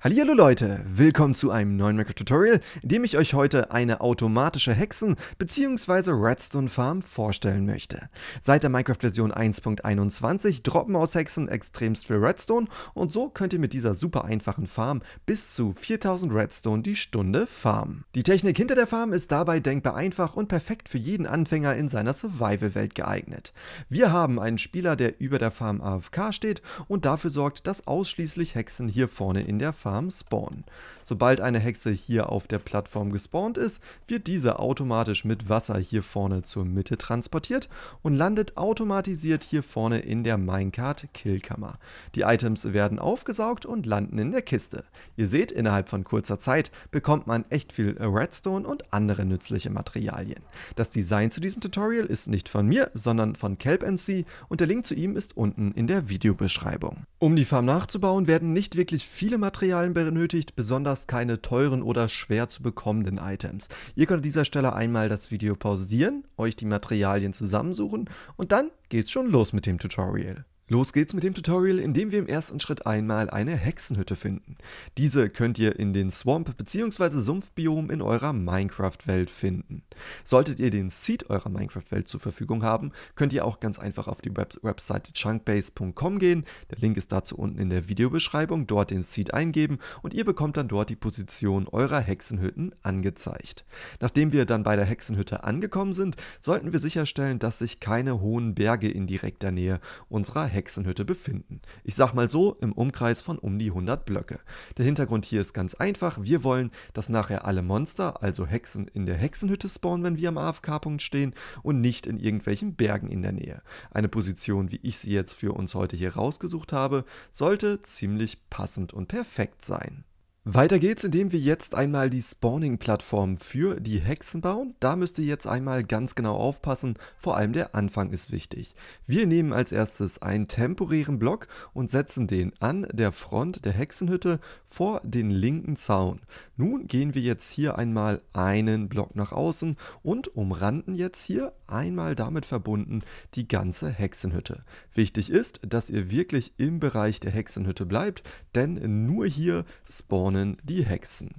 Hallihallo Leute, willkommen zu einem neuen Minecraft-Tutorial, in dem ich euch heute eine automatische Hexen- bzw. Redstone-Farm vorstellen möchte. Seit der Minecraft-Version 1.21 droppen aus Hexen extremst viel Redstone und so könnt ihr mit dieser super einfachen Farm bis zu 4000 Redstone die Stunde farmen. Die Technik hinter der Farm ist dabei denkbar einfach und perfekt für jeden Anfänger in seiner Survival-Welt geeignet. Wir haben einen Spieler, der über der Farm AFK steht und dafür sorgt, dass ausschließlich Hexen hier vorne in der Farm Farm spawnen. Sobald eine Hexe hier auf der Plattform gespawnt ist, wird diese automatisch mit Wasser hier vorne zur Mitte transportiert und landet automatisiert hier vorne in der Minecart Killkammer. Die Items werden aufgesaugt und landen in der Kiste. Ihr seht, innerhalb von kurzer Zeit bekommt man echt viel Redstone und andere nützliche Materialien. Das Design zu diesem Tutorial ist nicht von mir, sondern von CalpNC und der Link zu ihm ist unten in der Videobeschreibung. Um die Farm nachzubauen, werden nicht wirklich viele Materialien Diebstahl benötigt besonders keine teuren oder schwer zu bekommenden Items. Ihr könnt an dieser Stelle einmal das Video pausieren, euch die Materialien zusammensuchen und dann geht's schon los mit dem Tutorial. Los geht's mit dem Tutorial, in dem wir im ersten Schritt einmal eine Hexenhütte finden. Diese könnt ihr in den Swamp- bzw. Sumpfbiom in eurer Minecraft-Welt finden. Solltet ihr den Seed eurer Minecraft-Welt zur Verfügung haben, könnt ihr auch ganz einfach auf die Web Webseite chunkbase.com gehen. Der Link ist dazu unten in der Videobeschreibung, dort den Seed eingeben und ihr bekommt dann dort die Position eurer Hexenhütten angezeigt. Nachdem wir dann bei der Hexenhütte angekommen sind, sollten wir sicherstellen, dass sich keine hohen Berge in direkter Nähe unserer Hexenhütte Hexenhütte befinden. Ich sag mal so, im Umkreis von um die 100 Blöcke. Der Hintergrund hier ist ganz einfach. Wir wollen, dass nachher alle Monster, also Hexen, in der Hexenhütte spawnen, wenn wir am AFK-Punkt stehen und nicht in irgendwelchen Bergen in der Nähe. Eine Position, wie ich sie jetzt für uns heute hier rausgesucht habe, sollte ziemlich passend und perfekt sein. Weiter geht's, indem wir jetzt einmal die Spawning-Plattform für die Hexen bauen. Da müsst ihr jetzt einmal ganz genau aufpassen, vor allem der Anfang ist wichtig. Wir nehmen als erstes einen temporären Block und setzen den an der Front der Hexenhütte vor den linken Zaun. Nun gehen wir jetzt hier einmal einen Block nach außen und umranden jetzt hier einmal damit verbunden die ganze Hexenhütte. Wichtig ist, dass ihr wirklich im Bereich der Hexenhütte bleibt, denn nur hier spawnen lernen die Hexen.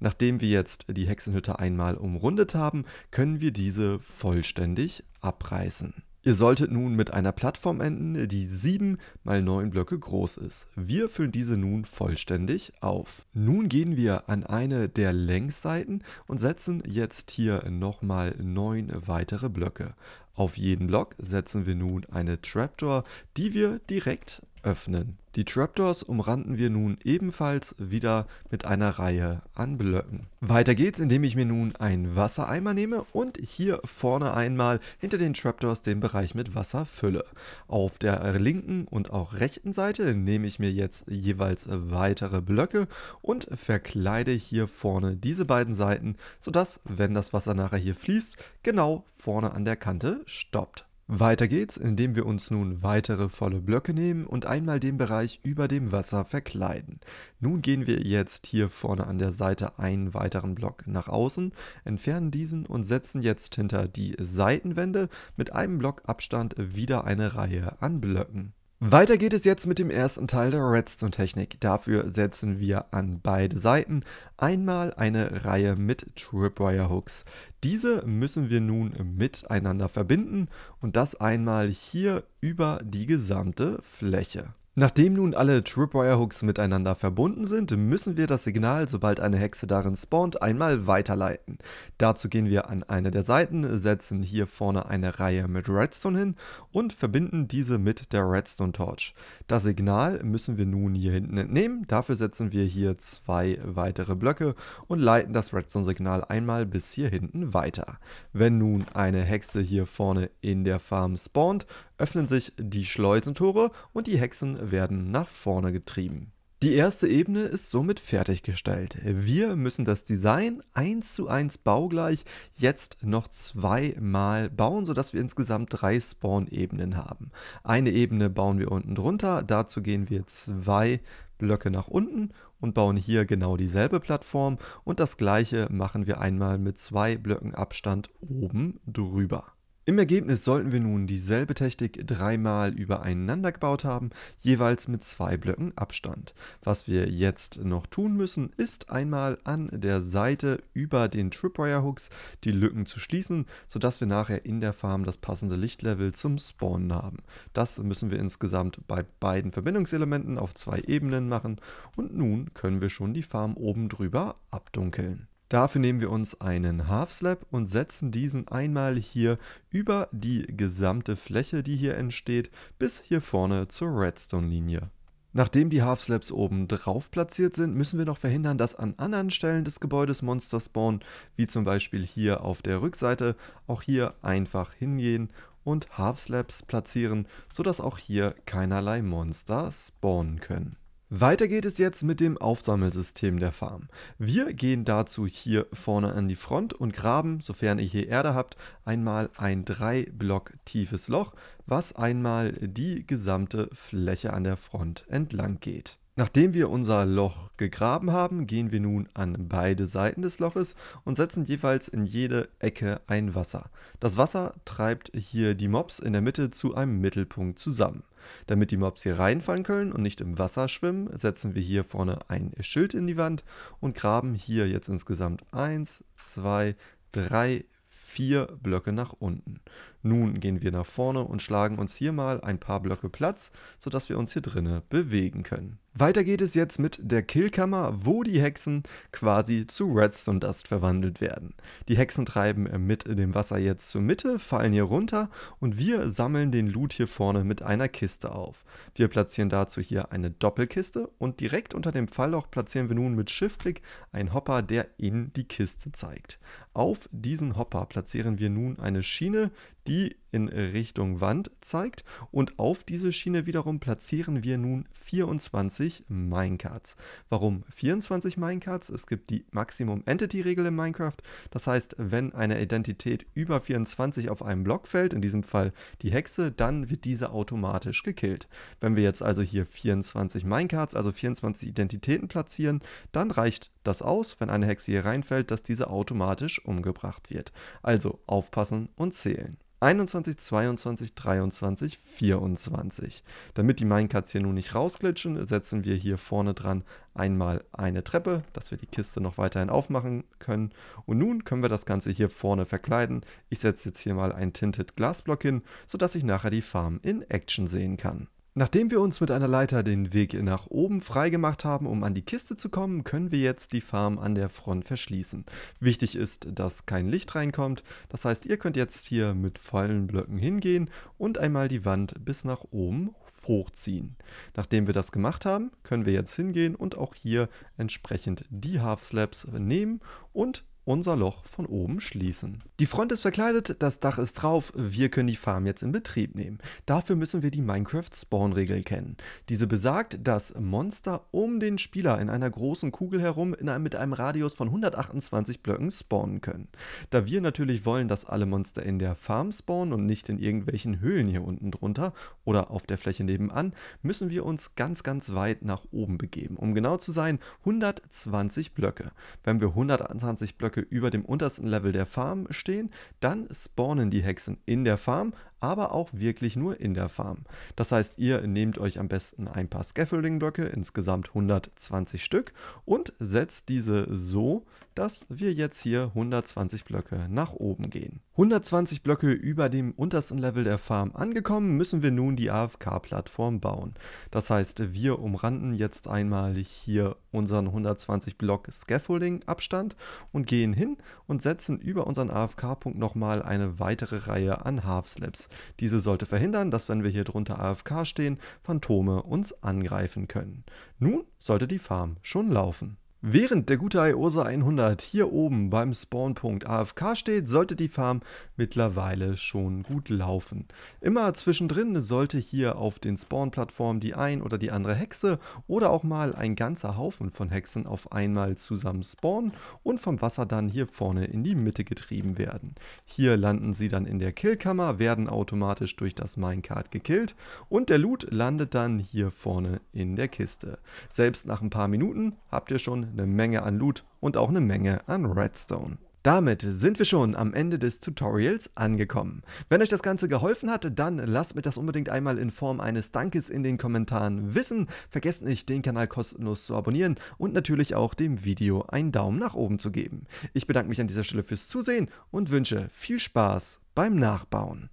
Nachdem wir jetzt die Hexenhütte einmal umrundet haben, können wir diese vollständig abreißen. Ihr solltet nun mit einer Plattform enden, die 7 mal 9 Blöcke groß ist. Wir füllen diese nun vollständig auf. Nun gehen wir an eine der Längsseiten und setzen jetzt hier nochmal 9 weitere Blöcke. Auf jeden Block setzen wir nun eine Trapdoor, die wir direkt öffnen. Die Trapdoors umranden wir nun ebenfalls wieder mit einer Reihe an Blöcken. Weiter geht's, indem ich mir nun einen Wassereimer nehme und hier vorne einmal hinter den Trapdoors den Bereich mit Wasser fülle. Auf der linken und auch rechten Seite nehme ich mir jetzt jeweils weitere Blöcke und verkleide hier vorne diese beiden Seiten, sodass, wenn das Wasser nachher hier fließt, genau vorne an der Kante stoppt. Weiter geht's, indem wir uns nun weitere volle Blöcke nehmen und einmal den Bereich über dem Wasser verkleiden. Nun gehen wir jetzt hier vorne an der Seite einen weiteren Block nach außen, entfernen diesen und setzen jetzt hinter die Seitenwände mit einem Blockabstand wieder eine Reihe an Blöcken. Weiter geht es jetzt mit dem ersten Teil der Redstone-Technik. Dafür setzen wir an beide Seiten einmal eine Reihe mit Tripwire-Hooks. Diese müssen wir nun miteinander verbinden und das einmal hier über die gesamte Fläche. Nachdem nun alle Tripwire-Hooks miteinander verbunden sind, müssen wir das Signal, sobald eine Hexe darin spawnt, einmal weiterleiten. Dazu gehen wir an eine der Seiten, setzen hier vorne eine Reihe mit Redstone hin und verbinden diese mit der Redstone Torch. Das Signal müssen wir nun hier hinten entnehmen, dafür setzen wir hier zwei weitere Blöcke und leiten das Redstone-Signal einmal bis hier hinten weiter. Wenn nun eine Hexe hier vorne in der Farm spawnt, öffnen sich die Schleusentore und die Hexen werden nach vorne getrieben. Die erste Ebene ist somit fertiggestellt. Wir müssen das Design 1 zu 1 baugleich jetzt noch zweimal bauen, sodass wir insgesamt drei Spawn-Ebenen haben. Eine Ebene bauen wir unten drunter, dazu gehen wir zwei Blöcke nach unten und bauen hier genau dieselbe Plattform und das gleiche machen wir einmal mit zwei Blöcken Abstand oben drüber. Im Ergebnis sollten wir nun dieselbe Technik dreimal übereinander gebaut haben, jeweils mit zwei Blöcken Abstand. Was wir jetzt noch tun müssen, ist einmal an der Seite über den Tripwire Hooks die Lücken zu schließen, sodass wir nachher in der Farm das passende Lichtlevel zum Spawnen haben. Das müssen wir insgesamt bei beiden Verbindungselementen auf zwei Ebenen machen und nun können wir schon die Farm oben drüber abdunkeln. Dafür nehmen wir uns einen Half Slab und setzen diesen einmal hier über die gesamte Fläche, die hier entsteht, bis hier vorne zur Redstone-Linie. Nachdem die Half Slabs oben drauf platziert sind, müssen wir noch verhindern, dass an anderen Stellen des Gebäudes Monster spawnen, wie zum Beispiel hier auf der Rückseite. Auch hier einfach hingehen und Half Slabs platzieren, sodass auch hier keinerlei Monster spawnen können. Weiter geht es jetzt mit dem Aufsammelsystem der Farm. Wir gehen dazu hier vorne an die Front und graben, sofern ihr hier Erde habt, einmal ein 3 Block tiefes Loch, was einmal die gesamte Fläche an der Front entlang geht. Nachdem wir unser Loch gegraben haben, gehen wir nun an beide Seiten des Loches und setzen jeweils in jede Ecke ein Wasser. Das Wasser treibt hier die Mobs in der Mitte zu einem Mittelpunkt zusammen. Damit die Mobs hier reinfallen können und nicht im Wasser schwimmen, setzen wir hier vorne ein Schild in die Wand und graben hier jetzt insgesamt 1, 2, 3, 4 Blöcke nach unten. Nun gehen wir nach vorne und schlagen uns hier mal ein paar Blöcke Platz, sodass wir uns hier drinnen bewegen können. Weiter geht es jetzt mit der Killkammer, wo die Hexen quasi zu Redstone Dust verwandelt werden. Die Hexen treiben mit dem Wasser jetzt zur Mitte, fallen hier runter und wir sammeln den Loot hier vorne mit einer Kiste auf. Wir platzieren dazu hier eine Doppelkiste und direkt unter dem Fallloch platzieren wir nun mit Shift-Klick einen Hopper, der in die Kiste zeigt. Auf diesen Hopper platzieren wir nun eine Schiene, die in Richtung Wand zeigt. Und auf diese Schiene wiederum platzieren wir nun 24 Minecarts. Warum 24 Minecarts? Es gibt die Maximum Entity Regel in Minecraft. Das heißt, wenn eine Identität über 24 auf einem Block fällt, in diesem Fall die Hexe, dann wird diese automatisch gekillt. Wenn wir jetzt also hier 24 Minecarts, also 24 Identitäten platzieren, dann reicht das aus, wenn eine Hexe hier reinfällt, dass diese automatisch umgebracht wird. Also aufpassen und zählen. 21, 22, 23, 24. Damit die Minecarts hier nun nicht rausglitschen, setzen wir hier vorne dran einmal eine Treppe, dass wir die Kiste noch weiterhin aufmachen können. Und nun können wir das Ganze hier vorne verkleiden. Ich setze jetzt hier mal einen Tinted Glasblock hin, sodass ich nachher die Farm in Action sehen kann. Nachdem wir uns mit einer Leiter den Weg nach oben freigemacht haben, um an die Kiste zu kommen, können wir jetzt die Farm an der Front verschließen. Wichtig ist, dass kein Licht reinkommt, das heißt ihr könnt jetzt hier mit vollen Blöcken hingehen und einmal die Wand bis nach oben hochziehen. Nachdem wir das gemacht haben, können wir jetzt hingehen und auch hier entsprechend die Half Slabs nehmen und unser Loch von oben schließen. Die Front ist verkleidet, das Dach ist drauf, wir können die Farm jetzt in Betrieb nehmen. Dafür müssen wir die Minecraft-Spawn-Regel kennen. Diese besagt, dass Monster um den Spieler in einer großen Kugel herum in einem, mit einem Radius von 128 Blöcken spawnen können. Da wir natürlich wollen, dass alle Monster in der Farm spawnen und nicht in irgendwelchen Höhlen hier unten drunter oder auf der Fläche nebenan, müssen wir uns ganz ganz weit nach oben begeben. Um genau zu sein, 120 Blöcke. Wenn wir 120 Blöcke Blöcke über dem untersten Level der Farm stehen, dann spawnen die Hexen in der Farm, aber auch wirklich nur in der Farm. Das heißt, ihr nehmt euch am besten ein paar Scaffolding-Blöcke, insgesamt 120 Stück, und setzt diese so, dass wir jetzt hier 120 Blöcke nach oben gehen. 120 Blöcke über dem untersten Level der Farm angekommen, müssen wir nun die AFK-Plattform bauen. Das heißt, wir umranden jetzt einmal hier unseren 120 Block Scaffolding-Abstand und gehen hin und setzen über unseren AFK-Punkt nochmal eine weitere Reihe an Half-Slaps diese sollte verhindern, dass wenn wir hier drunter AFK stehen, Phantome uns angreifen können. Nun sollte die Farm schon laufen. Während der gute Iosa 100 hier oben beim Spawnpunkt AFK steht, sollte die Farm mittlerweile schon gut laufen. Immer zwischendrin sollte hier auf den Spawn-Plattformen die ein oder die andere Hexe oder auch mal ein ganzer Haufen von Hexen auf einmal zusammen spawnen und vom Wasser dann hier vorne in die Mitte getrieben werden. Hier landen sie dann in der Killkammer, werden automatisch durch das Minecart gekillt und der Loot landet dann hier vorne in der Kiste. Selbst nach ein paar Minuten habt ihr schon eine Menge an Loot und auch eine Menge an Redstone. Damit sind wir schon am Ende des Tutorials angekommen. Wenn euch das Ganze geholfen hat, dann lasst mir das unbedingt einmal in Form eines Dankes in den Kommentaren wissen. Vergesst nicht, den Kanal kostenlos zu abonnieren und natürlich auch dem Video einen Daumen nach oben zu geben. Ich bedanke mich an dieser Stelle fürs Zusehen und wünsche viel Spaß beim Nachbauen.